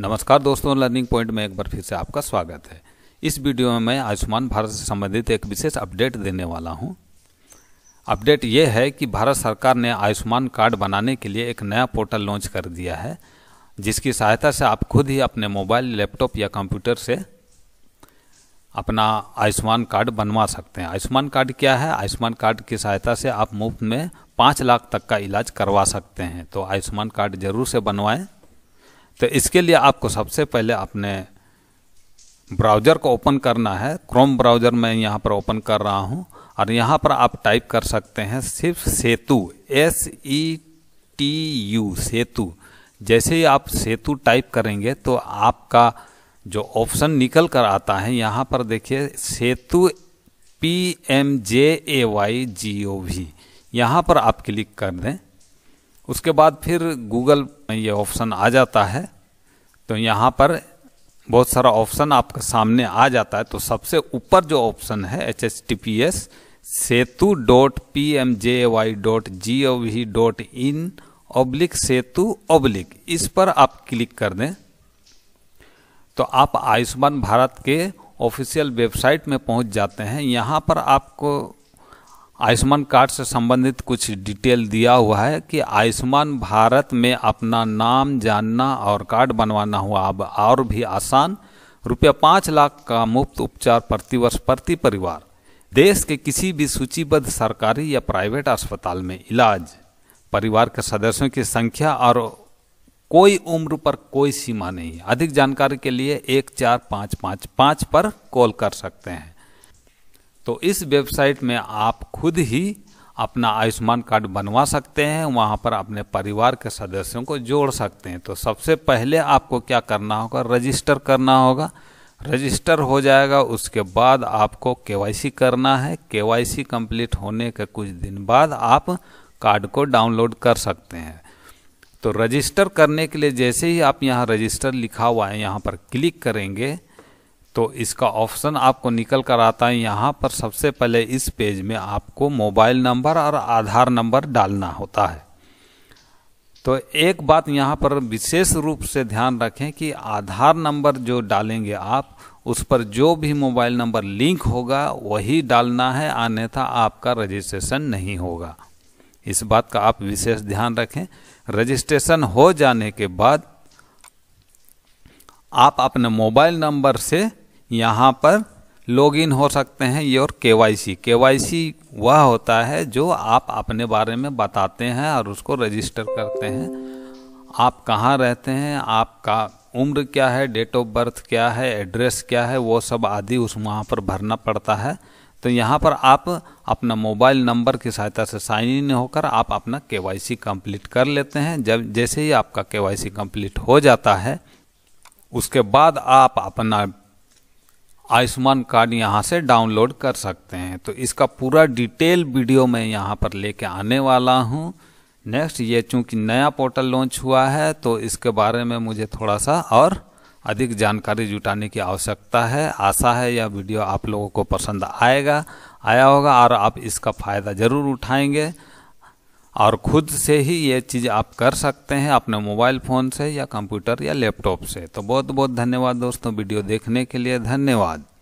नमस्कार दोस्तों learning point में एक बार फिर से आपका स्वागत है इस वीडियो में मैं आयुष्मान भारत से संबंधित एक विशेष अपडेट देने वाला हूं। अपडेट ये है कि भारत सरकार ने आयुष्मान कार्ड बनाने के लिए एक नया पोर्टल लॉन्च कर दिया है जिसकी सहायता से आप खुद ही अपने मोबाइल लैपटॉप या कंप्यूटर से अपना आयुष्मान कार्ड बनवा सकते हैं आयुष्मान कार्ड क्या है आयुष्मान कार्ड की सहायता से आप मुफ्त में पाँच लाख तक का इलाज करवा सकते हैं तो आयुष्मान कार्ड जरूर से बनवाएं तो इसके लिए आपको सबसे पहले अपने ब्राउज़र को ओपन करना है क्रोम ब्राउज़र मैं यहाँ पर ओपन कर रहा हूँ और यहाँ पर आप टाइप कर सकते हैं सिर्फ Setu S E T U Setu जैसे ही आप सेतु टाइप करेंगे तो आपका जो ऑप्शन निकल कर आता है यहाँ पर देखिए Setu P M J A Y G O V यहाँ पर आप क्लिक कर दें उसके बाद फिर गूगल में ये ऑप्शन आ जाता है तो यहाँ पर बहुत सारा ऑप्शन आपके सामने आ जाता है तो सबसे ऊपर जो ऑप्शन है H H T P S Setu dot P M J Y dot G O V dot in oblique Setu oblique इस पर आप क्लिक कर दें तो आप आयुष्मान भारत के ऑफिशियल वेबसाइट में पहुंच जाते हैं यहाँ पर आपको आयुष्मान कार्ड से संबंधित कुछ डिटेल दिया हुआ है कि आयुष्मान भारत में अपना नाम जानना और कार्ड बनवाना हुआ अब और भी आसान रुपया पाँच लाख का मुफ्त उपचार प्रतिवर्ष प्रति परिवार देश के किसी भी सूचीबद्ध सरकारी या प्राइवेट अस्पताल में इलाज परिवार के सदस्यों की संख्या और कोई उम्र पर कोई सीमा नहीं अधिक जानकारी के लिए एक चार पाँच पाँच पाँच पर कॉल कर सकते हैं तो इस वेबसाइट में आप खुद ही अपना आयुष्मान कार्ड बनवा सकते हैं वहाँ पर अपने परिवार के सदस्यों को जोड़ सकते हैं तो सबसे पहले आपको क्या करना होगा रजिस्टर करना होगा रजिस्टर हो जाएगा उसके बाद आपको केवाईसी करना है केवाईसी कंप्लीट होने के कुछ दिन बाद आप कार्ड को डाउनलोड कर सकते हैं तो रजिस्टर करने के लिए जैसे ही आप यहाँ रजिस्टर लिखा हुआ है यहाँ पर क्लिक करेंगे तो इसका ऑप्शन आपको निकल कर आता है यहाँ पर सबसे पहले इस पेज में आपको मोबाइल नंबर और आधार नंबर डालना होता है तो एक बात यहाँ पर विशेष रूप से ध्यान रखें कि आधार नंबर जो डालेंगे आप उस पर जो भी मोबाइल नंबर लिंक होगा वही डालना है अन्यथा आपका रजिस्ट्रेशन नहीं होगा इस बात का आप विशेष ध्यान रखें रजिस्ट्रेशन हो जाने के बाद आप अपने मोबाइल नंबर से यहाँ पर लॉगिन हो सकते हैं ये और के वाई सी के वाई सी वह होता है जो आप अपने बारे में बताते हैं और उसको रजिस्टर करते हैं आप कहाँ रहते हैं आपका उम्र क्या है डेट ऑफ बर्थ क्या है एड्रेस क्या है वो सब आदि उस वहाँ पर भरना पड़ता है तो यहाँ पर आप अपना मोबाइल नंबर की सहायता से साइन इन होकर आप अपना के वाई सी कम्प्लीट कर लेते हैं जब जैसे ही आपका के वाई सी कम्प्लीट हो जाता है उसके बाद आप अपना आयुष्मान कार्ड यहाँ से डाउनलोड कर सकते हैं तो इसका पूरा डिटेल वीडियो मैं यहाँ पर लेके आने वाला हूँ नेक्स्ट ये चूँकि नया पोर्टल लॉन्च हुआ है तो इसके बारे में मुझे थोड़ा सा और अधिक जानकारी जुटाने की आवश्यकता है आशा है यह वीडियो आप लोगों को पसंद आएगा आया होगा और आप इसका फ़ायदा ज़रूर उठाएंगे और खुद से ही ये चीज़ आप कर सकते हैं अपने मोबाइल फ़ोन से या कंप्यूटर या लैपटॉप से तो बहुत बहुत धन्यवाद दोस्तों वीडियो देखने के लिए धन्यवाद